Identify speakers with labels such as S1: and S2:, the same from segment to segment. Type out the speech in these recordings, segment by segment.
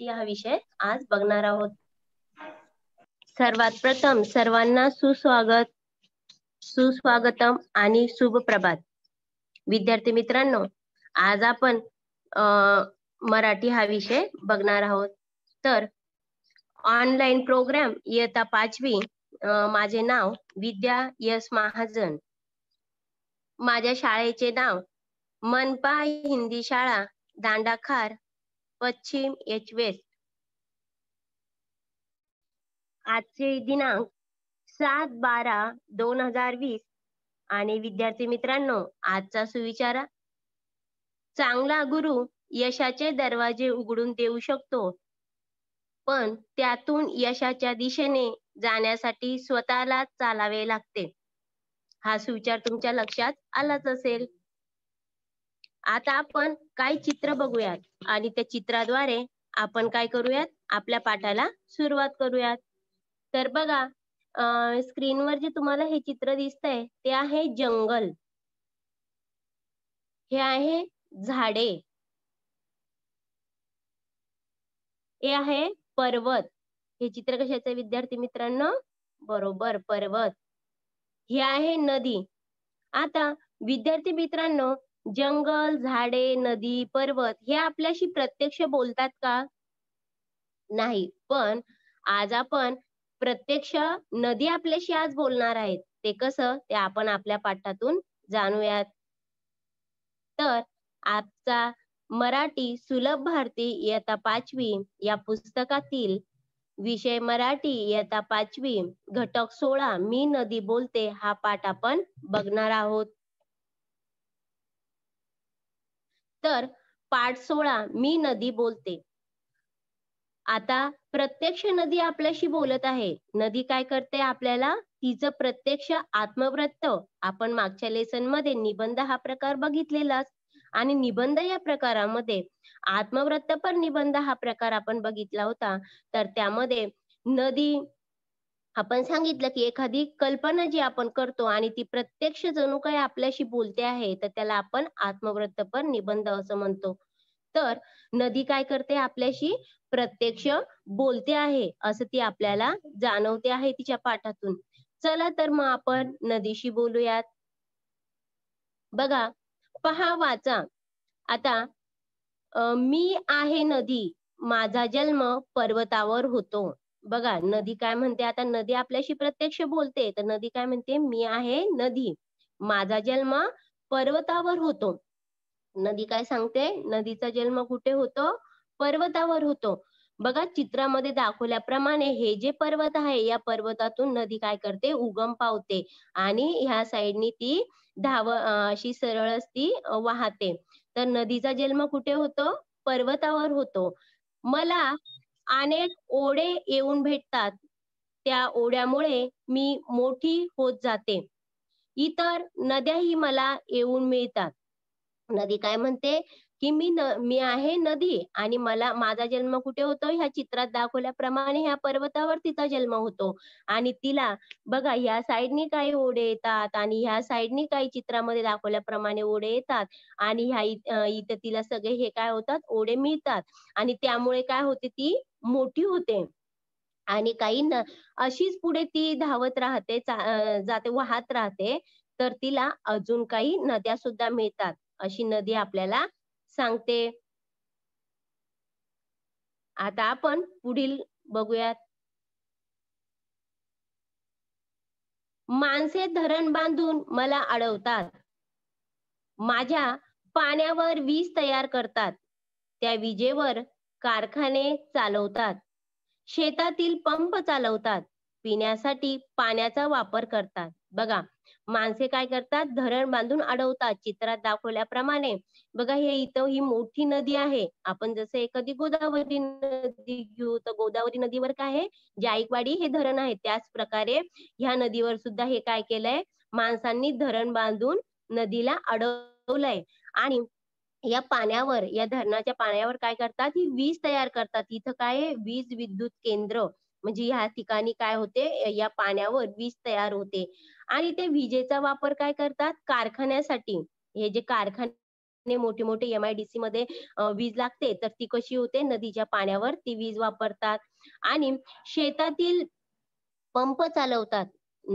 S1: विद्यार्थी हा विषय आज बघणार आहोत सर्वात प्रथम सर्वांना सुस्वागत सुस्वागतम आणि शुभप्रभात विद्यार्थी मित्रांनो आज आपण मराठी हा विषय बघणार आहोत तर ऑनलाईन प्रोग्राम इयत्ता पाचवी माझे नाव विद्या यस महाजन माझ्या शाळेचे नाव मनपा हिंदी शाळा दांडाखार पश्चिम एच आजचे दिनांक सात बारा दोन हजार वीस आणि विद्यार्थी मित्रांनो आजचा सुविचार चांगला गुरु यशाचे दरवाजे उघडून देऊ शकतो पण त्यातून यशाच्या दिशेने जाण्यासाठी स्वतःला चालावे लागते हा सुविचार तुमच्या लक्षात आलाच असेल आता आपण काही चित्र बघूयात आणि त्या चित्राद्वारे आपण काय करूयात आपल्या पाठाला सुरुवात करूयात तर बघा स्क्रीनवर जे तुम्हाला हे चित्र दिसतंय ते आहे जंगल हे आहे झाडे हे आहे पर्वत हे चित्र कशाचं विद्यार्थी मित्रांनो बरोबर पर्वत हे आहे नदी आता विद्यार्थी मित्रांनो जंगल झाडे नदी पर्वत हे आपल्याशी प्रत्यक्ष बोलतात का नाही पण आज आपण प्रत्यक्ष नदी आपल्याशी आज बोलणार आहेत ते कसं ते आपण आपल्या पाठातून जाणूयात तर आजचा मराठी सुलभ भारती इयत्ता पाचवी या पुस्तकातील विषय मराठी इयत्ता पाचवी घटक सोळा मी नदी बोलते हा पाठ आपण बघणार आहोत तर पाठ सोळा मी नदी बोलते आता प्रत्यक्ष नदी आपल्याशी बोलत आहे नदी काय करते आपल्याला तिचं प्रत्यक्ष आत्मवृत्त आपण मागच्या लेसन मध्ये निबंध हा प्रकार बघितलेलाच आणि निबंध या प्रकारामध्ये आत्मवृत्त पर निबंध हा प्रकार आपण बघितला होता तर त्यामध्ये नदी आपण सांगितलं की एखादी कल्पना जी आपण करतो आणि ती प्रत्यक्ष जणू काही आपल्याशी बोलते आहे तर त्याला आपण आत्मवृत्तपर निबंध असं म्हणतो तर नदी काय करते आपल्याशी प्रत्यक्ष बोलते आहे असं ती आपल्याला जाणवते आहे तिच्या पाठातून चला तर मग आपण नदीशी बोलूयात बघा पहा वाचा आता मी आहे नदी माझा जन्म पर्वतावर होतो बघा नदी काय म्हणते आता नदी आपल्याशी प्रत्यक्ष बोलते तर नदी काय म्हणते मी आहे नदी माझा जन्म पर्वतावर होतो नदी काय सांगते नदीचा जन्म कुठे होतो पर्वतावर होतो बघा चित्रामध्ये दाखवल्याप्रमाणे हे जे पर्वत आहे या पर्वतातून नदी काय करते उगम पावते आणि ह्या साईडनी ती धाव अशी सरळच ती वाहते तर नदीचा जन्म कुठे होतो पर्वतावर होतो मला अनेक ओढे येऊन भेटतात त्या ओढ्यामुळे मी मोठी होत जाते इतर नद्याही मला येऊन मिळतात नदी काय म्हणते की मी न मी आहे नदी आणि मला माझा जन्म कुठे होतो ह्या चित्रात दाखवल्याप्रमाणे ह्या पर्वतावर तिचा जन्म होतो आणि तिला बघा ह्या साईडनी काही ओढे येतात आणि ह्या साईडनी काही चित्रामध्ये दाखवल्याप्रमाणे ओढे येतात आणि ह्या इथं तिला सगळे हे काय होतात ओढे मिळतात आणि त्यामुळे काय होते ती मोठी होते आणि काही अशीच पुढे ती धावत राहते जाते वाहत राहते तर तिला अजून काही नद्या सुद्धा मिळतात अशी नदी आपल्याला सांगते आता आपण पुढील बघूयात माणसे धरण बांधून मला अडवतात माझ्या पाण्यावर वीज तयार करतात त्या विजेवर कारखाने चालवतात शेतातील पंप चालवतात पिण्यासाठी पाण्याचा वापर करतात बघा माणसे काय करतात धरण बांधून अडवतात चित्रात दाखवल्याप्रमाणे बघा हे इथं ही मोठी नदी आहे आपण जसं एखादी गोदावरी नदी घेऊ तर गोदावरी नदीवर काय आहे जायकवाडी हे धरण आहे त्याच प्रकारे ह्या नदीवर सुद्धा हे काय केलंय माणसांनी धरण बांधून नदीला अडवलंय आणि या पाण्यावर या धरणाच्या पाण्यावर काय करतात ही वीज तयार करतात इथं काय वीज विद्युत केंद्र म्हणजे या ठिकाणी काय होते या पाण्यावर वीज तयार होते आणि ते विजेचा वापर काय करतात कारखान्यासाठी हे जे कारखाने मोठे मोठे एम आय डी सी मध्ये वीज लागते तर ती कशी होते नदीच्या पाण्यावर ती वीज वापरतात आणि शेतातील पंप चालवतात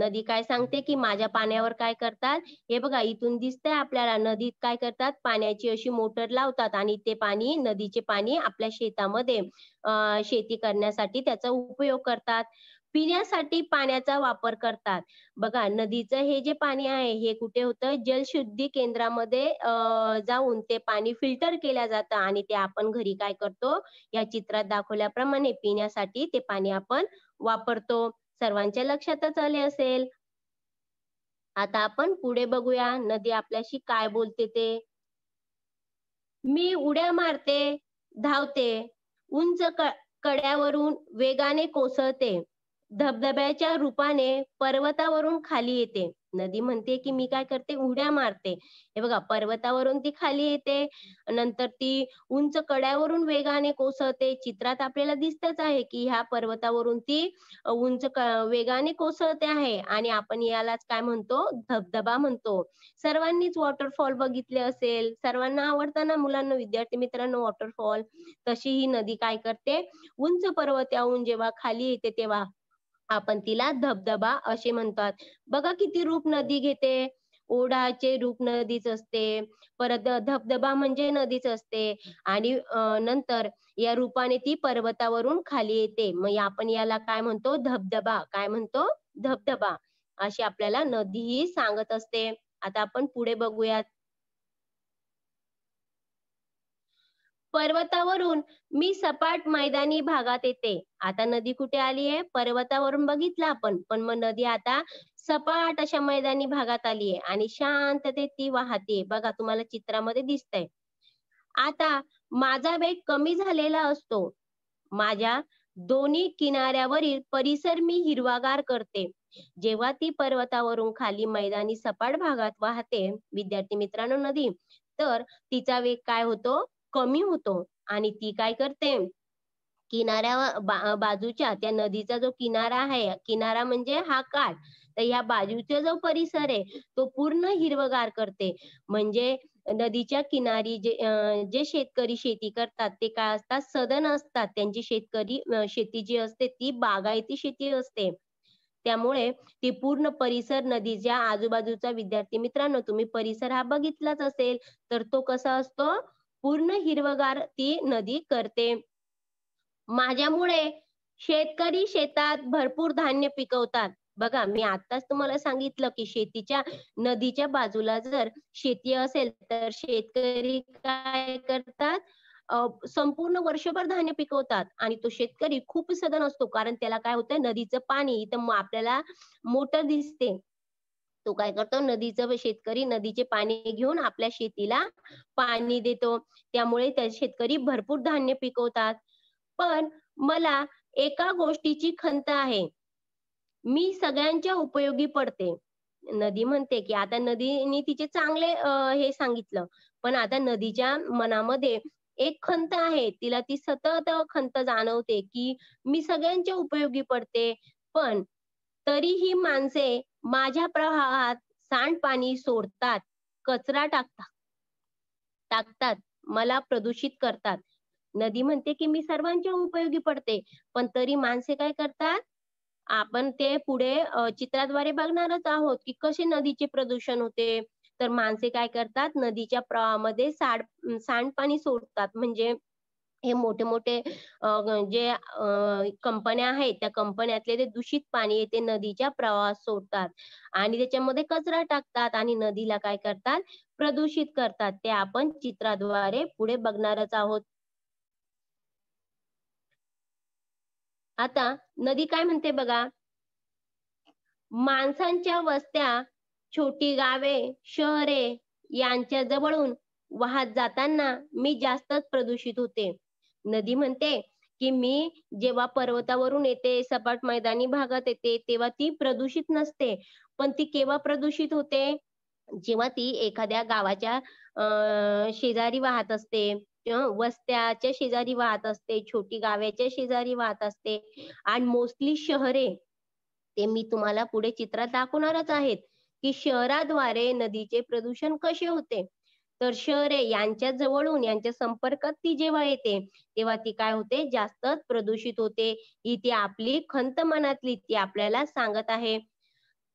S1: नदी काय सांगते की माझ्या पाण्यावर काय करतात हे बघा इथून दिसतंय आपल्याला नदीत काय करतात पाण्याची अशी मोटर लावतात आणि ते पाणी नदीचे पाणी आपल्या शेतामध्ये शेती करण्यासाठी त्याचा उपयोग करतात पिण्यासाठी पाण्याचा वापर करतात बघा नदीचं हे जे पाणी आहे हे कुठे होतं जलशुद्धी केंद्रामध्ये जाऊन ते पाणी फिल्टर केलं जातं आणि ते आपण घरी काय करतो या चित्रात दाखवल्याप्रमाणे पिण्यासाठी ते पाणी आपण वापरतो सर्वांच्या लक्षातच आले असेल. आता आपण पुढे बघूया नदी आपल्याशी काय बोलते ते. मी उड्या मारते, धावते, उंच कड्यावरून वेगाने कोसळते. धबधब्याच्या रूपाने पर्वतावरून खाली येते नदी म्हणते की मी काय करते उड्या मारते हे बघा पर्वतावरून ती खाली येते नंतर ती उंच कड्यावरून वेगाने कोसळते चित्रात आपल्याला दिसतच आहे की ह्या पर्वतावरून ती उंच वेगाने कोसळते आहे आणि आपण यालाच काय म्हणतो धबधबा म्हणतो सर्वांनीच वॉटरफॉल बघितले असेल सर्वांना आवडताना मुलांना विद्यार्थी मित्रांनो वॉटरफॉल तशी ही नदी काय करते उंच पर्वत्याहून जेव्हा खाली येते तेव्हा आपण तिला धबधबा असे म्हणतात बघा किती रूप नदी घेते ओढाचे रूप नदीच असते परत धबधबा म्हणजे नदीच असते आणि नंतर या रूपाने ती पर्वतावरून खाली येते मग आपण याला काय म्हणतो धबधबा काय म्हणतो धबधबा अशी आपल्याला नदी ही सांगत असते आता आपण पुढे बघूयात पर्वतावरून मी सपाट मैदानी भागात येते आता नदी कुठे आली आहे पर्वतावरून बघितलं आपण पण मग नदी आता सपाट अशा मैदानी भागात आली आहे आणि शांततेत ती वाहते बघा तुम्हाला चित्रामध्ये दिसतंय आता माझा वेग कमी झालेला असतो माझ्या दोन्ही किनाऱ्यावरील परिसर मी हिरवागार करते जेव्हा ती पर्वतावरून खाली मैदानी सपाट भागात वाहते विद्यार्थी मित्रांनो नदी तर तिचा वेग काय होतो कमी होतो आणि ती काय करते किनाऱ्या बाजूच्या त्या नदीचा जो किनारा आहे किनारा म्हणजे हा काठ तर ह्या बाजूचा जो परिसर आहे तो पूर्ण हिरवगार करते म्हणजे नदीच्या किनारी जे जे शेतकरी शेती करतात ते काय असतात सदन असतात त्यांची शेतकरी शेती जी असते ती बागायती शेती असते त्यामुळे ती पूर्ण परिसर नदीच्या आजूबाजूचा विद्यार्थी मित्रांनो तुम्ही परिसर हा बघितलाच असेल तर तो कसा असतो पूर्ण हिरवगार ती नदी करते माझ्यामुळे शेतकरी शेतात भरपूर धान्य पिकवतात बघा मी आताच तुम्हाला सांगितलं की शेतीच्या नदीच्या बाजूला जर शेती असेल तर शेतकरी काय करतात संपूर्ण वर्षभर धान्य पिकवतात आणि तो शेतकरी खूप सदन असतो कारण त्याला काय होतं नदीचं पाणी इथं आपल्याला मोटर दिसते तो काय करतो नदीचं शेतकरी नदीचे पाणी घेऊन आपल्या शेतीला पाणी देतो त्यामुळे त्या शेतकरी भरपूर धान्य पिकवतात पण मला एका गोष्टीची खंत आहे मी सगळ्यांच्या उपयोगी पडते नदी म्हणते की आता नदीने तिचे चांगले हे सांगितलं पण आता नदीच्या मनामध्ये एक खंत आहे तिला ती सतत खंत जाणवते की मी सगळ्यांच्या उपयोगी पडते पण तरीही माणसे माझ्या प्रवाहात सांडपाणी सोडतात कचरा टाकतात टाकतात मला प्रदूषित करतात नदी म्हणते की मी सर्वांच्या उपयोगी पडते पण तरी माणसे काय करतात आपण ते पुढे चित्राद्वारे बघणारच आहोत की कसे नदीचे प्रदूषण होते तर माणसे काय करतात नदीच्या प्रवाहामध्ये सांड सांडपाणी सोडतात म्हणजे हे मोठे मोठे जे कंपन्या आहेत त्या कंपन्यातले ते दूषित पाणी ते नदीच्या प्रवाहात सोडतात आणि त्याच्यामध्ये कचरा टाकतात आणि नदीला काय करतात प्रदूषित करतात ते आपण चित्राद्वारे पुढे बघणारच आहोत आता नदी काय म्हणते बघा माणसांच्या वस्त्या छोटी गावे शहरे यांच्या जवळून वाहत जाताना मी जास्तच प्रदूषित होते नदी म्हणते की मी जेव्हा पर्वतावरून येते सपाट मैदानी भागात येते तेव्हा ती प्रदूषित नसते पण ती केव्हा प्रदूषित होते जेव्हा ती एखाद्या गावाच्या शेजारी वाहत असते वस्त्याच्या शेजारी वाहत असते छोटी गावाच्या शेजारी वाहत असते आणि मोस्टली शहरे ते मी तुम्हाला पुढे चित्रात दाखवणारच आहेत की शहराद्वारे नदीचे प्रदूषण कसे होते तर शहरे यांच्या जवळून यांच्या संपर्कात ती जेव्हा येते तेव्हा ती काय होते जास्त प्रदूषित होते ही ती आपली खंत मनातली ती आपल्याला सांगत आहे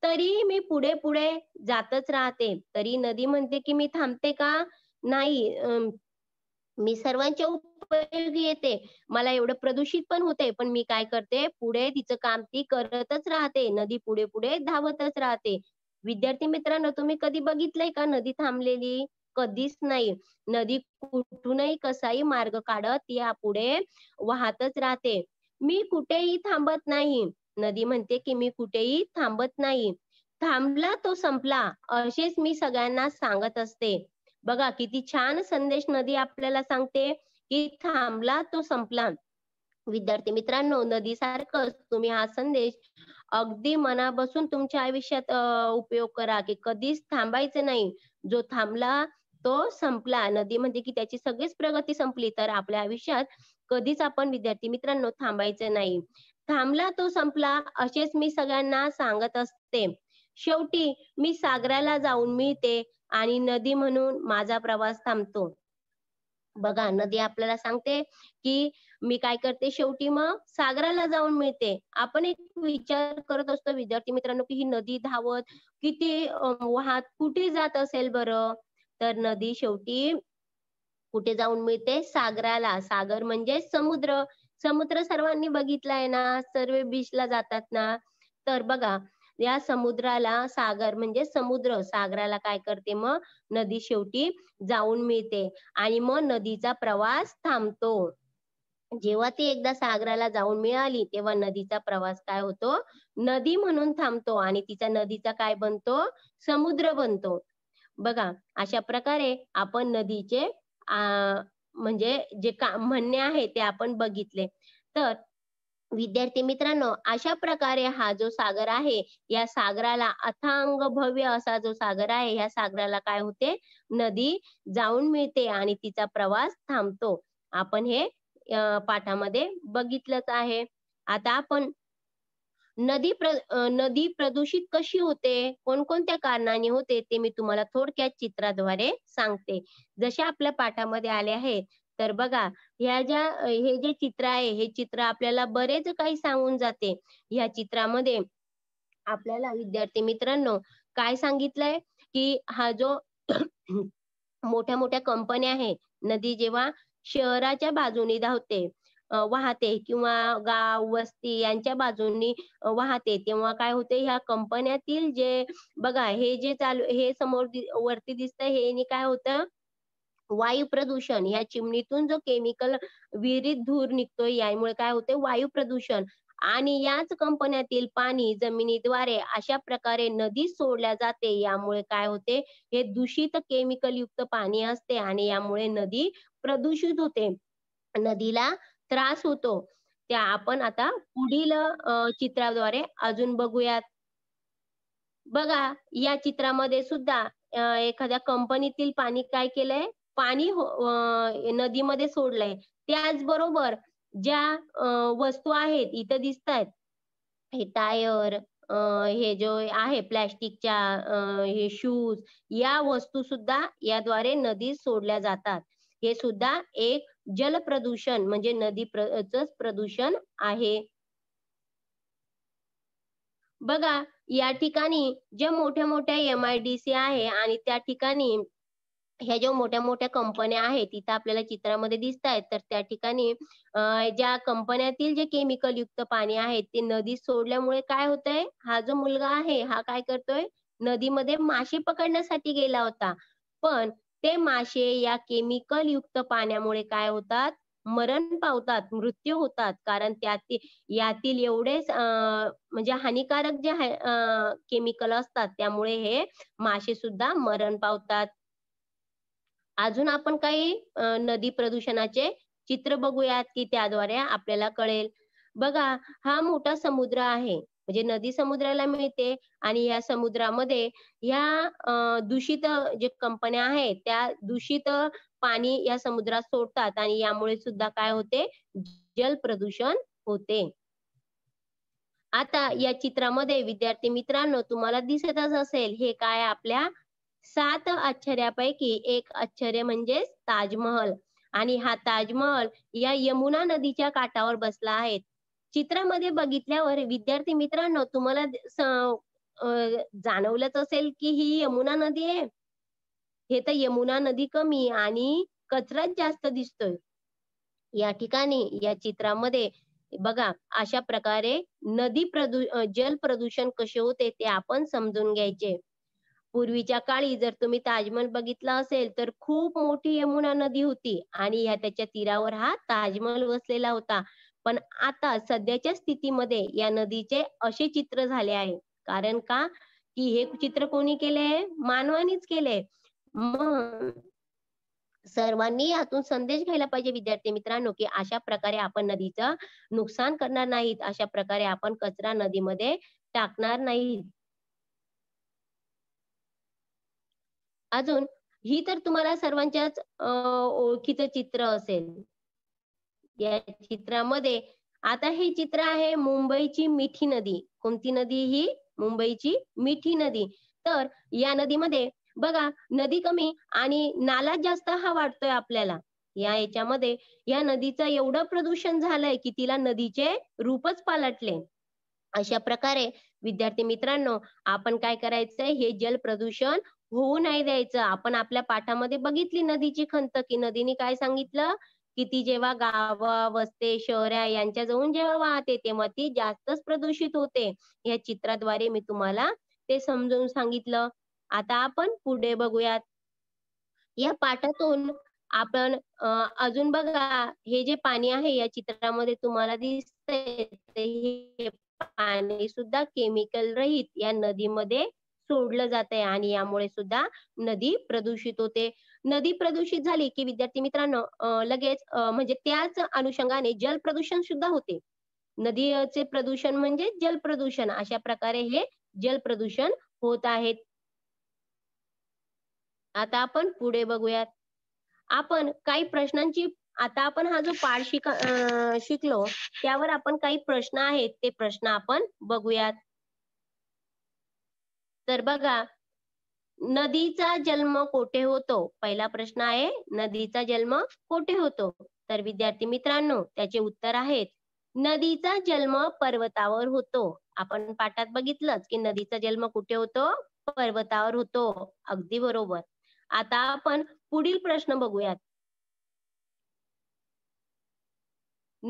S1: तरी मी पुढे पुढे जातच राहते तरी नदी म्हणते की मी थांबते का नाही मी सर्वांच्या उपयोगी येते मला एवढं प्रदूषित पण होते पण मी काय करते पुढे तिचं काम ती करतच राहते नदी पुढे पुढे धावतच राहते विद्यार्थी मित्रांनो तुम्ही कधी बघितलंय का नदी थांबलेली कधीच नाही नदी कुठूनही कसाही मार्ग काढत यापुढे वाहतच राहते मी कुठेही थांबत नाही नदी म्हणते की मी कुठेही थांबत नाही थांबला तो संपला असेच मी सगळ्यांना सांगत असते बघा किती छान संदेश नदी आपल्याला सांगते की थांबला तो संपला विद्यार्थी मित्रांनो नदी सारखं तुम्ही हा संदेश अगदी मनापासून तुमच्या आयुष्यात उपयोग करा की कधीच थांबायचं नाही जो थांबला तो संपला नदी म्हणजे की त्याची सगळीच प्रगती संपली तर आपल्या आयुष्यात कधीच आपण विद्यार्थी मित्रांनो थांबायचं नाही थांबला तो संपला असेच मी सगळ्यांना सांगत असते शेवटी मी सागराला जाऊन मिळते आणि नदी म्हणून माझा प्रवास थांबतो बघा नदी आपल्याला सांगते की मी काय करते शेवटी मग सागराला जाऊन मिळते आपण एक विचार करत असतो विद्यार्थी मित्रांनो की ही नदी धावत किती वाहत कुठे जात असेल बरं तर नदी शेवटी कुठे जाऊन मिळते सागराला सागर म्हणजे समुद्र समुद्र सर्वांनी बघितलाय ना सर्व बीचला जातात ना तर बघा या समुद्राला सागर म्हणजे समुद्र सागराला काय करते मग नदी शेवटी जाऊन मिळते आणि मग नदीचा प्रवास थांबतो जेव्हा ती एकदा सागराला जाऊन मिळाली तेव्हा नदीचा प्रवास काय होतो नदी म्हणून थांबतो आणि तिचा नदीचा काय बनतो समुद्र बनतो बघा अशा प्रकारे आपण नदीचे म्हणजे जे का म्हणणे आहे ते आपण बघितले तर विद्यार्थी मित्रांनो अशा प्रकारे हा जो सागर आहे या सागराला अथांग भव्य असा जो सागर आहे या सागराला काय होते नदी जाऊन मिळते आणि तिचा प्रवास थांबतो आपण हे पाठामध्ये बघितलंच आहे आता आपण नदी प्र नदी प्रदूषित कशी होते कोणकोणत्या कारणाने होते ते मी तुम्हाला थोडक्यात चित्राद्वारे सांगते जसे आपल्या पाठामध्ये आले आहेत तर बघा ह्या ज्या हे जे चित्र आहे हे चित्र आपल्याला बरेच काही सांगून जाते ह्या चित्रामध्ये आपल्याला विद्यार्थी मित्रांनो काय सांगितलंय की हा जो मोठ्या मोठ्या कंपन्या आहे नदी जेव्हा शहराच्या बाजूने धावते वाहते किंवा गाव वस्ती यांच्या बाजूंनी वाहते तेव्हा काय होते या कंपन्यातील जे बघा हे जे चालू हे समोर वरती दिसतं हे काय होतं वायू प्रदूषण या चिमणीतून जो केमिकल विहिरीत धूर निघतोय यामुळे काय होते वायू प्रदूषण आणि याच कंपन्यातील पाणी जमिनीद्वारे अशा प्रकारे नदी सोडल्या जाते यामुळे काय होते हे दूषित केमिकल युक्त पाणी असते आणि यामुळे नदी प्रदूषित होते नदीला त्रास होतो त्या आपण आता पुढील चित्राद्वारे अजून बघूयात बघा या चित्रामध्ये सुद्धा एखाद्या कंपनीतील पाणी काय केलंय पाणी हो, नदीमध्ये सोडलंय त्याचबरोबर ज्या वस्तू आहेत इथं दिसत आहेत हे टायर हे जो आहे प्लॅस्टिकच्या हे शूज या वस्तू सुद्धा याद्वारे नदीत सोडल्या जातात हे सुद्धा एक जल प्रदूषण म्हणजे नदी प्रदूषण आहे बघा या ठिकाणी ज्या मोठ्या मोठ्या एम आय डी सी आहे आणि त्या ठिकाणी ह्या ज्या मोठ्या मोठ्या कंपन्या आहेत तिथं आपल्याला चित्रामध्ये दिसत आहेत तर त्या ठिकाणी ज्या कंपन्यातील जे केमिकल युक्त पाणी आहे ते नदीत सोडल्यामुळे काय होत आहे हा जो मुलगा आहे हा काय करतोय नदीमध्ये मासे पकडण्यासाठी गेला होता पण ते मासे या केमिकल युक्त पाण्यामुळे काय होतात मरण पावतात मृत्यू होतात कारण त्यातील यातील एवढेच म्हणजे हानिकारक जे केमिकल असतात त्यामुळे हे मासे सुद्धा मरण पावतात अजून आपण काही नदी प्रदूषणाचे चित्र बघूयात की त्याद्वारे आपल्याला कळेल बघा हा मोठा समुद्र आहे म्हणजे नदी समुद्राला मिळते आणि या समुद्रामध्ये या दूषित जे कंपन्या आहेत त्या दूषित पाणी या समुद्रात सोडतात आणि यामुळे सुद्धा काय होते जल प्रदूषण होते आता या चित्रामध्ये विद्यार्थी मित्रांनो तुम्हाला दिसतच असेल हे काय आपल्या सात आश्चर्यापैकी एक आश्चर्य म्हणजे ताजमहल आणि हा ताजमहल या यमुना नदीच्या काठावर बसला आहे चित्रामध्ये बघितल्यावर विद्यार्थी मित्रांनो तुम्हाला जाणवलंच असेल की ही यमुना नदी आहे हे तर यमुना नदी कमी आणि कचराच जास्त दिसतोय या ठिकाणी या चित्रामध्ये बघा अशा प्रकारे नदी प्रदू जल प्रदूषण कसे होते ते आपण समजून घ्यायचे पूर्वीच्या काळी जर तुम्ही ताजमहल बघितला असेल तर खूप मोठी यमुना नदी होती आणि ह्या त्याच्या तीरावर हा ताजमहल वसलेला होता पण आता सध्याच्या स्थितीमध्ये या नदीचे असे चित्र झाले आहे कारण का की हे चित्र कोणी केले आहे मानवानीच केले मग सर्वांनी यातून संदेश घ्यायला पाहिजे विद्यार्थी मित्रांनो की अशा प्रकारे आपण नदीचं नुकसान करणार नाहीत अशा प्रकारे आपण कचरा नदीमध्ये टाकणार नाही अजून ही तर तुम्हाला सर्वांच्याच ओळखीचं चित्र असेल या चित्रामध्ये आता हे चित्र आहे मुंबईची मिठी नदी कोणती नदी ही मुंबईची मिठी नदी तर या नदीमध्ये बघा नदी कमी आणि नाला जास्त हा वाटतोय आपल्याला या याच्यामध्ये या नदीचं एवढं प्रदूषण झालंय की तिला नदीचे रूपच पालटले अशा प्रकारे विद्यार्थी मित्रांनो आपण काय करायचंय हे जल प्रदूषण होऊ नाही द्यायचं आपण आपल्या पाठामध्ये बघितली नदीची खंत की नदीने काय सांगितलं की ती जेव्हा गाव वस्ते शहर यांच्या जाऊन जेव्हा वाहते तेव्हा ती जास्तच प्रदूषित होते या चित्राद्वारे मी तुम्हाला ते समजून सांगितलं आता आपण पुढे बघूयात या पाठातून आपण अजून बघा हे जे पाणी आहे या चित्रामध्ये तुम्हाला दिसतंय पाणी सुद्धा केमिकल रहित या नदीमध्ये सोडलं जात आहे आणि यामुळे सुद्धा नदी प्रदूषित होते नदी प्रदूषित झाली की विद्यार्थी मित्रांनो लगेच म्हणजे त्याच अनुषंगाने जल प्रदूषण सुद्धा होते नदीचे प्रदूषण म्हणजे जल प्रदूषण अशा प्रकारे हे जल प्रदूषण होत आहेत आता आपण पुढे बघूयात आपण काही प्रश्नांची आता आपण हा जो पाठ शिक शिकलो त्यावर आपण काही प्रश्न आहेत ते प्रश्न आपण बघूयात तर बघा नदीचा जन्म कोठे होतो पहिला प्रश्न आहे नदीचा जन्म कोठे होतो तर विद्यार्थी मित्रांनो त्याचे उत्तर आहेत नदीचा जन्म पर्वतावर होतो आपण पाठात बघितलंच की नदीचा जन्म कुठे होतो पर्वतावर होतो अगदी बरोबर आता आपण पुढील प्रश्न बघूयात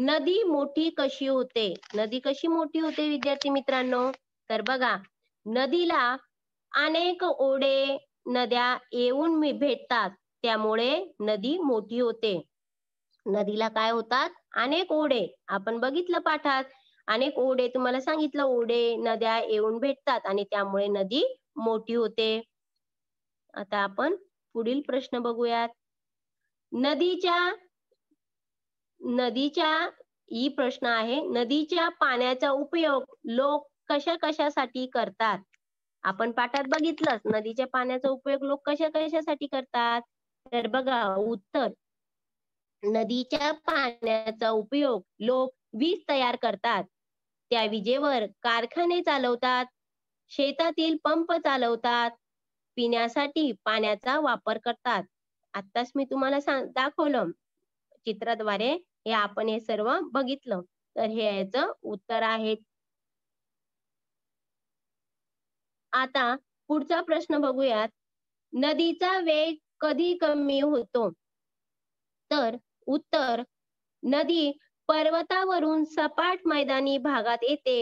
S1: नदी मोठी कशी होते नदी कशी मोठी होते विद्यार्थी मित्रांनो तर बघा नदीला अनेक ओढे नद्या येऊन भेटतात त्यामुळे नदी मोठी होते नदीला काय होतात अनेक ओढे आपण बघितलं पाठात अनेक ओढे तुम्हाला सांगितलं ओढे नद्या येऊन भेटतात आणि त्यामुळे नदी मोठी होते आता आपण पुढील प्रश्न बघूयात नदीच्या नदीच्या ही प्रश्न आहे नदीच्या पाण्याचा उपयोग लोक कशा कशासाठी करतात आपण पाठात बघितलंच नदीच्या पाण्याचा उपयोग लोक कशा कशासाठी करतात तर बघा उत्तर नदीच्या पाण्याचा उपयोग लोक वीज तयार करतात त्या विजेवर कारखाने चालवतात शेतातील पंप चालवतात पिण्यासाठी पाण्याचा वापर करतात आताच मी तुम्हाला सांग दाखवलं चित्राद्वारे हे आपण हे सर्व बघितलं तर हे याच उत्तर आहे आता पुढचा प्रश्न बघूयात नदीचा वेग कधी कमी होतो तर उत्तर नदी पर्वतावरून सपाट मैदानी भागात येते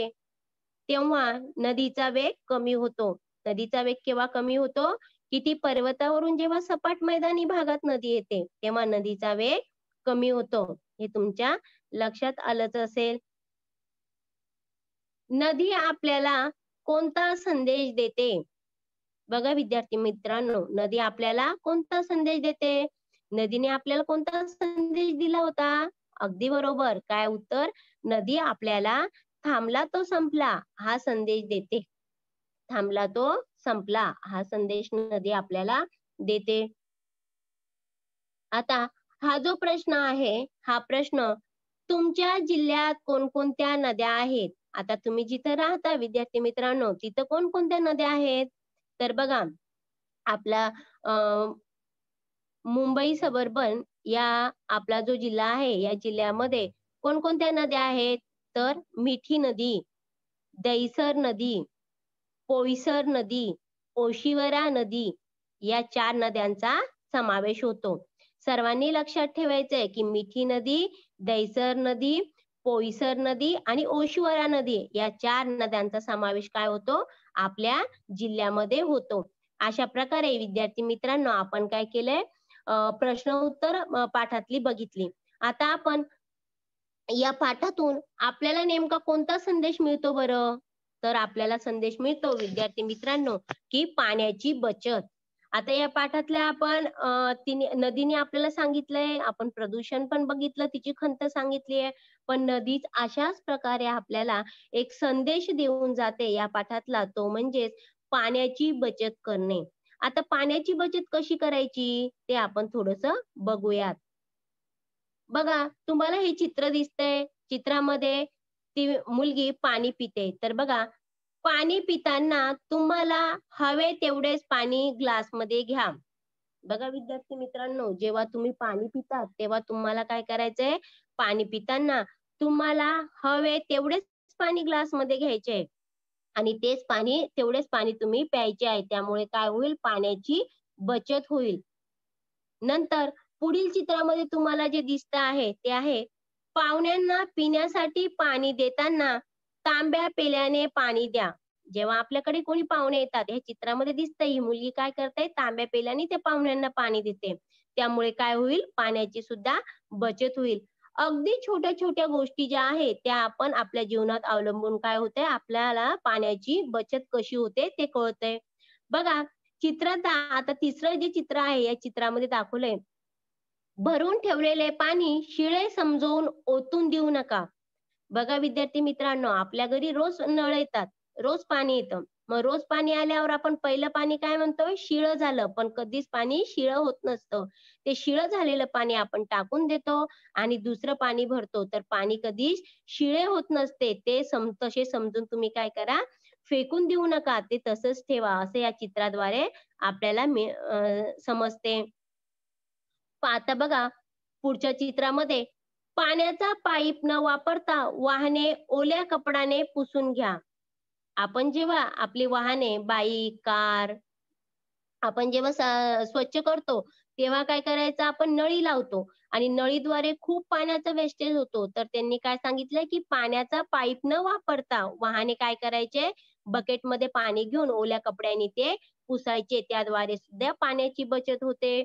S1: तेव्हा नदीचा वेग कमी होतो नदीचा वेग केव्हा कमी होतो की ती पर्वतावरून जेव्हा सपाट मैदानी भागात नदी येते तेव्हा नदीचा वेग कमी होतो हे तुमच्या लक्षात आलंच असेल नदी आपल्याला कोणता संदेश देते बघा विद्यार्थी मित्रांनो नदी आपल्याला कोणता संदेश देते नदीने आपल्याला कोणता संदेश दिला होता अगदी बरोबर काय उत्तर नदी आपल्याला थांबला तो संपला हा संदेश देते थांबला तो संपला हा संदेश नदी आपल्याला देते आता हा जो प्रश्न आहे हा प्रश्न तुमच्या जिल्ह्यात कोणकोणत्या नद्या आहेत आता तुम्ही जिथं राहता विद्यार्थी मित्रांनो तिथं कोणकोणत्या नद्या आहेत तर बघा आपला मुंबई सबर्बन या आपला जो जिल्हा आहे या जिल्ह्यामध्ये कोणकोणत्या नद्या आहेत तर मिठी नदी दैसर नदी पोईसर नदी ओशिवरा नदी या चार नद्यांचा समावेश होतो सर्वांनी लक्षात ठेवायचंय की मिठी नदी दैसर नदी पोईसर नदी आणि ओशिवरा नदी या चार नद्यांचा समावेश काय होतो आपल्या जिल्ह्यामध्ये होतो अशा प्रकारे विद्यार्थी मित्रांनो आपण काय केलंय प्रश्न उत्तर पाठातली बघितली आता आपण या पाठातून आपल्याला नेमका कोणता संदेश मिळतो बरं तर आपल्याला संदेश मिळतो विद्यार्थी मित्रांनो की पाण्याची बचत आता या पाठातल्या आपण तिने नदीने आपल्याला सांगितलंय आपण प्रदूषण पण बघितलं तिची खंत सांगितली आहे पण नदीच अशाच प्रकारे आपल्याला एक संदेश देऊन जाते या पाठातला तो म्हणजेच पाण्याची बचत करणे आता पाण्याची बचत कशी करायची ते आपण थोडस बघूयात बघा तुम्हाला हे चित्र दिसतंय चित्रामध्ये ती मुलगी पाणी पिते तर बघा पाणी पिताना तुम्हाला हवे तेवढेच पाणी ग्लासमध्ये घ्या बघा विद्यार्थी मित्रांनो जेव्हा तुम्ही पाणी पितात तेव्हा तुम्हाला काय करायचंय पाणी पिताना तुम्हाला हवे तेवढेच पाणी ग्लासमध्ये घ्यायचे आणि तेच पाणी तेवढेच पाणी तुम्ही प्यायचे आहे त्यामुळे काय होईल पाण्याची बचत होईल नंतर पुढील चित्रामध्ये तुम्हाला जे दिसत आहे ते आहे पाहुण्यांना पिण्यासाठी पाणी देताना तांब्या पेल्याने पाणी द्या जेव्हा आपल्याकडे कोणी पाहुणे येतात हे चित्रामध्ये दिसतंय ही मुलगी काय करते तांब्या पेल्याने त्या पाहुण्यांना पाणी देते त्यामुळे काय होईल पाण्याची सुद्धा बचत होईल अगदी छोट्या छोट्या गोष्टी ज्या आहेत त्या आपण आपल्या जीवनात अवलंबून काय होते आपल्याला पाण्याची बचत कशी होते ते कळतंय बघा चित्रात आता तिसरं जे चित्र आहे या चित्रामध्ये दाखवलंय भरून ठेवलेले पाणी शिळे समजवून ओतून देऊ नका बघा विद्यार्थी मित्रांनो आपल्या घरी रोज नळ येतात रोज पाणी येतं मग रोज पाणी आल्यावर आपण पहिलं पाणी काय म्हणतो शिळ झालं पण कधीच पाणी शिळ होत नसतं ते शिळ झालेलं पाणी आपण टाकून देतो आणि दुसरं पाणी भरतो तर पाणी कधीच शिळे होत नसते ते सम तसे समजून तुम्ही काय करा फेकून देऊ नका ते तसंच ठेवा असं या चित्राद्वारे आपल्याला समजते आता बघा पुढच्या चित्रामध्ये पाण्याचा पाईप न वापरता वाहने ओल्या कपड्याने पुसून घ्या आपण जेव्हा आपली वाहने बाईक कार आपण जेव्हा स्वच्छ करतो तेव्हा काय करायचं आपण नळी लावतो आणि नळीद्वारे खूप पाण्याचा वेस्टेज होतो तर त्यांनी काय सांगितलंय की पाण्याचा पाईप न वापरता वाहने काय करायचे बकेटमध्ये पाणी घेऊन ओल्या कपड्यांनी ते पुसायचे त्याद्वारे सुद्धा पाण्याची बचत होते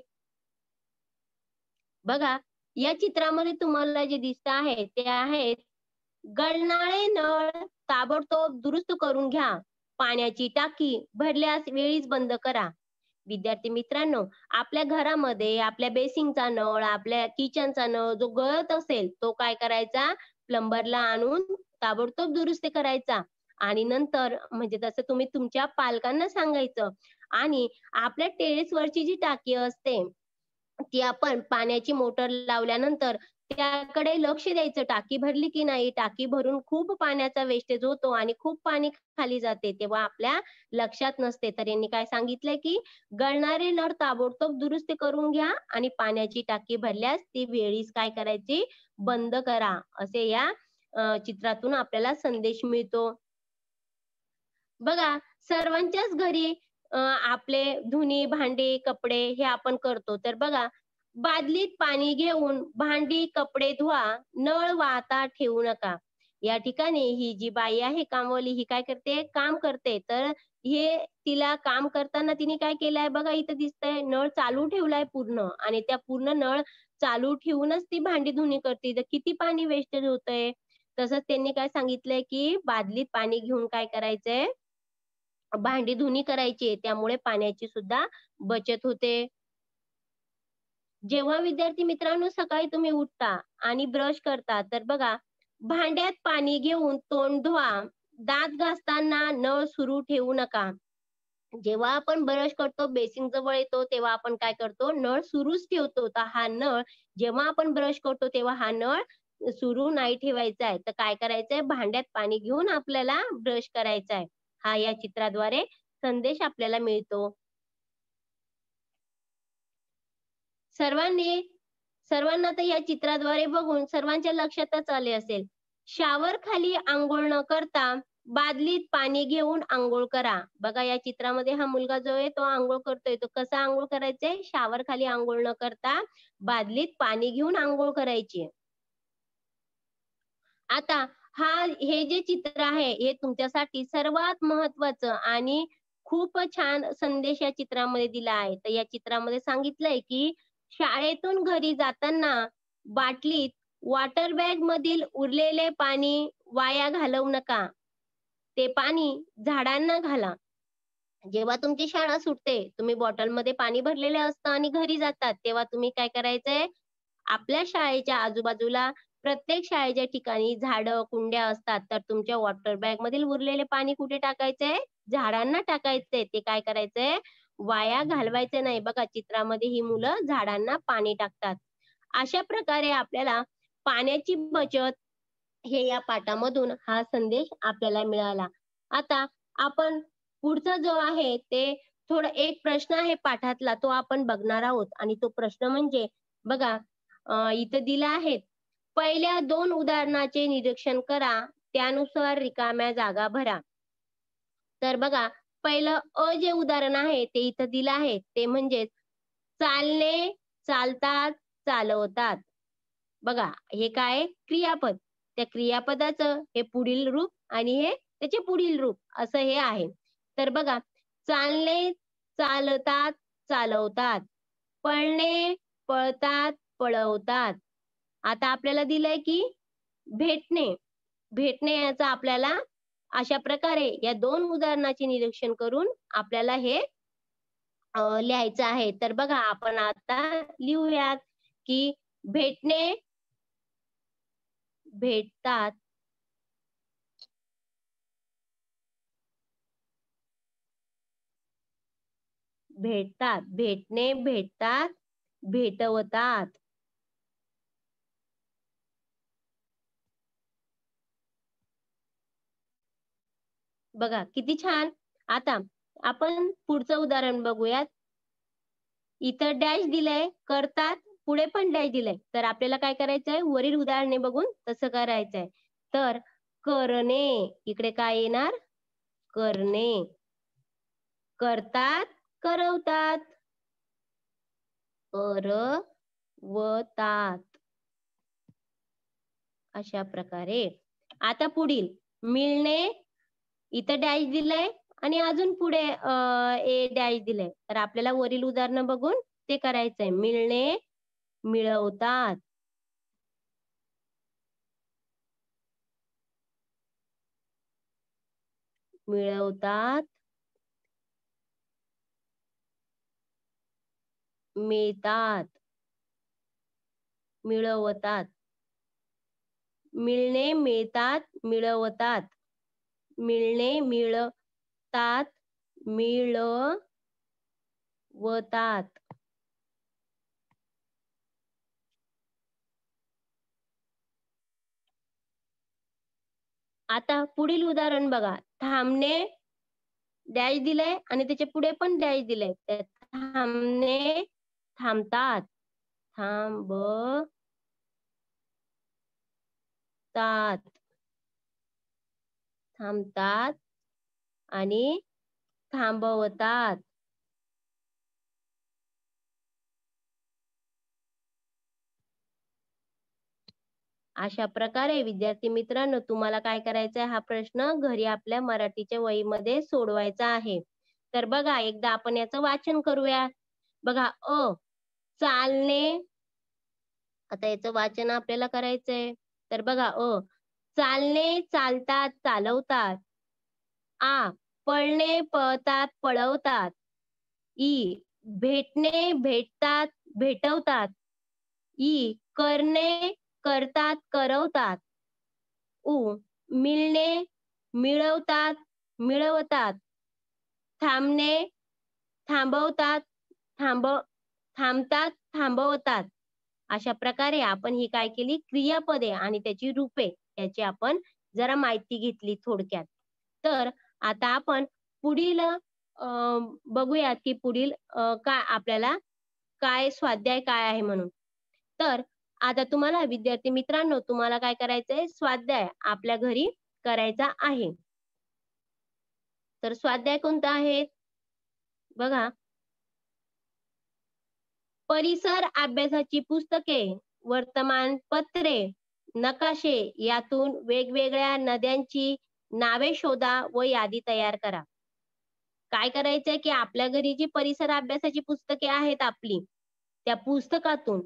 S1: बघा या चित्रामध्ये तुम्हाला जे दिसत आहे ते आहेत गळणारे नळ ताबडतोब दुरुस्त करून घ्या पाण्याची टाकी भरल्यास वेळीच बंद करा विद्यार्थी मित्रांनो आपल्या घरामध्ये आपल्या बेसिंगचा नळ आपल्या किचनचा नळ जो गळत असेल तो काय करायचा प्लंबरला आणून ताबडतोब दुरुस्त करायचा आणि नंतर म्हणजे तसं तुम्ही तुमच्या पालकांना सांगायचं आणि आपल्या टेरेसवरची जी टाकी असते ती आपण पाण्याची मोटर लावल्यानंतर त्याकडे लक्ष द्यायचं टाकी भरली की नाही टाकी भरून खूप पाण्याचा वेस्टेज होतो आणि खूप पाणी खाली जाते तेव्हा आपल्या लक्षात नसते तर यांनी काय सांगितलंय की गळणारे नळ ताबडतोब दुरुस्त करून घ्या आणि पाण्याची टाकी भरल्यास ती वेळीच काय करायची बंद करा असे या चित्रातून आपल्याला संदेश मिळतो बघा सर्वांच्याच घरी आपले धुनी भांडी कपडे हे आपण करतो तर बघा बादलीत पाणी घेऊन भांडी कपडे धुवा नळ वाहता ठेवू नका या ठिकाणी ही जी बाई आहे कामवाली ही काय करते काम करते तर हे तिला काम करताना तिने काय केलंय बघा इथं दिसतंय नळ चालू ठेवलाय पूर्ण आणि त्या पूर्ण नळ चालू ठेवूनच ती भांडी धुणी करते तर किती पाणी वेस्टेज होतंय तसंच त्यांनी काय सांगितलंय की बादलीत पाणी घेऊन काय करायचंय भांडी धुणी करायची त्यामुळे पाण्याची सुद्धा बचत होते जेव्हा विद्यार्थी मित्रांनो सकाळी तुम्ही उठता आणि ब्रश करता तर बघा भांड्यात पाणी घेऊन तोंड धुवा दात घासताना नळ सुरू ठेवू नका जेव्हा आपण ब्रश करतो बेसिंग जवळ येतो तेव्हा आपण काय करतो नळ सुरूच ठेवतो तर हा नळ जेव्हा आपण ब्रश करतो तेव्हा हा नळ सुरू नाही ठेवायचा आहे तर काय करायचंय भांड्यात पाणी घेऊन आपल्याला ब्रश करायचा आहे हा या चित्राद्वारे संदेश आपल्याला मिळतो सर्वांनी सर्वांना तर या चित्राद्वारे बघून सर्वांच्या लक्षातच आले असेल शावर खाली आंघोळ न करता बादलीत पाणी घेऊन आंघोळ करा बघा या चित्रामध्ये हा मुलगा जो आहे तो आंघोळ करतोय तो कसा आंघोळ करायचे शावर खाली आंघोळ न करता बादलीत पाणी घेऊन आंघोळ करायची आता हा हे जे चित्र आहे हे तुमच्यासाठी सर्वात महत्वाचं आणि खूप छान संदेश या चित्रामध्ये दिला आहे तर या चित्रामध्ये सांगितलंय की शाळेतून घरी जाताना बाटलीत वॉटर बॅग मधील उरलेले पाणी वाया घालवू नका ते पाणी झाडांना घाला जेव्हा तुमची शाळा सुटते तुम्ही बॉटलमध्ये पाणी भरलेले असतं आणि घरी जातात तेव्हा तुम्ही काय करायचंय आपल्या शाळेच्या आजूबाजूला प्रत्येक शाळेच्या ठिकाणी झाड कुंड्या असतात तर तुमच्या वॉटर बॅग मधील उरलेले पाणी कुठे टाकायचंय झाडांना टाकायचंय ते काय करायचंय वाया घालवायचे नाही बघा चित्रामध्ये ही मुलं झाडांना पाणी टाकतात अशा प्रकारे आपल्याला पाण्याची बचत हे या पाठामधून हा संदेश आपल्याला मिळाला आता आपण पुढचा जो आहे ते थोडं एक प्रश्न आहे पाठातला तो आपण बघणार आहोत आणि तो प्रश्न म्हणजे बघा इथं दिला आहे पहिल्या दोन उदाहरणाचे निरीक्षण करा त्यानुसार रिकाम्या जागा भरा तर बघा पहिलं अ जे उदाहरण आहे ते इथं दिलं आहे ते म्हणजे चालणे चालतात चालवतात बघा हे काय क्रियापद त्या क्रियापदाचं हे पुढील रूप आणि हे त्याचे पुढील रूप असं हे आहे तर बघा चालणे चालतात चालवतात पळणे पळतात पळवतात आता आपल्याला दिलंय की भेटणे भेटणे याचा आपल्याला अशा प्रकारे या दोन उदाहरणाचे निरीक्षण करून आपल्याला हे लिहायचं आहे तर बघा आपण आता लिहूयात की भेटणे भेटतात भेटतात भेटणे भेटतात भेटवतात बघा किती छान आता आपण पुढचं उदाहरण बघूयात इथं डॅश दिलंय करतात पुढे पण डॅश दिलंय तर आपल्याला काय करायचंय वरील उदाहरणे बघून तसं करायचंय तर करणे इकडे काय येणार करणे करतात करवतात करवतात अशा प्रकारे आता पुढील मिळणे इथं डॅश दिलाय आणि अजून पुढे ए डॅश दिलाय तर आपल्याला वरील उदाहरण बघून ते करायचंय मिळणे मिळवतात मिळवतात मिळतात मिळवतात मिळणे मिळतात मिळवतात मिळणे मिळतात मिळवतात आता पुढील उदाहरण बघा थांबणे डॅश दिलंय आणि त्याच्या पुढे पण डॅश दिलंय थांबणे थांबतात थांबतात थांबतात आणि थांबवतात अशा प्रकारे विद्यार्थी मित्रांनो तुम्हाला काय करायचंय आहे हा प्रश्न घरी आपल्या मराठीच्या वहीमध्ये सोडवायचा आहे तर बघा एकदा आपण याचं वाचन करूया बघा अ चालणे आता याचं वाचन आपल्याला करायचंय तर बघा अ चालणे चालतात चालवतात आ पळणे पळतात पळवतात ई भेटणे भेटतात भेटवतात ई करणे करतात करवतात उ मिळणे मिळवतात मिळवतात थांबणे थांबवतात थांब थांबतात थांबवतात अशा प्रकारे आपण ही काय केली क्रियापदे आणि त्याची रूपे याची आपण जरा माहिती घेतली थोडक्यात तर आता आपण पुढील बघूयात की पुढील काय आपल्याला काय स्वाध्याय काय आहे म्हणून तर आता तुम्हाला विद्यार्थी मित्रांनो तुम्हाला काय करायचंय स्वाध्याय आपल्या घरी करायचा आहे तर स्वाध्याय कोणता आहे बघा परिसर अभ्यासाची पुस्तके वर्तमानपत्रे नकाशे यातून वेगवेगळ्या नद्यांची नावे शोधा व यादी तयार करा काय करायचंय की आपल्या घरी जी परिसर अभ्यासाची पुस्तके आहेत आपली त्या पुस्तकातून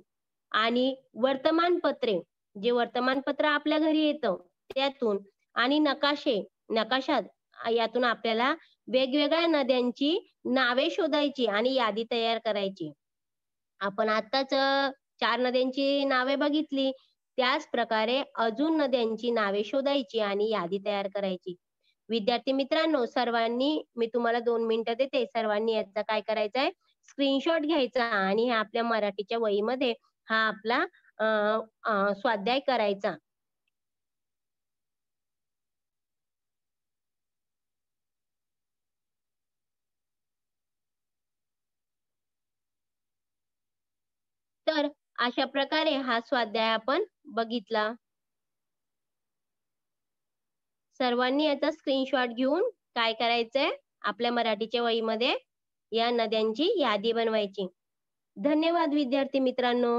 S1: आणि वर्तमानपत्रे जे वर्तमानपत्र आपल्या घरी येतं त्यातून आणि नकाशे नकाशात यातून आपल्याला वेगवेगळ्या नद्यांची नावे शोधायची आणि यादी तयार करायची आपण आताच चार नद्यांची नावे बघितली त्याच प्रकारे अजून नद्यांची नावे शोधायची आणि यादी तयार करायची विद्यार्थी मित्रांनो सर्वांनी मी तुम्हाला दोन मिनिटं देते सर्वांनी याचा काय करायचा आहे स्क्रीनशॉट घ्यायचा आणि आपल्या मराठीच्या वहीमध्ये हा आपला स्वाध्याय करायचा तर अशा प्रकारे हा स्वाध्याय आपण बघितला सर्वांनी याचा स्क्रीनशॉट घेऊन काय करायचंय आपल्या मराठीच्या वहीमध्ये या नद्यांची यादी बनवायची धन्यवाद विद्यार्थी मित्रांनो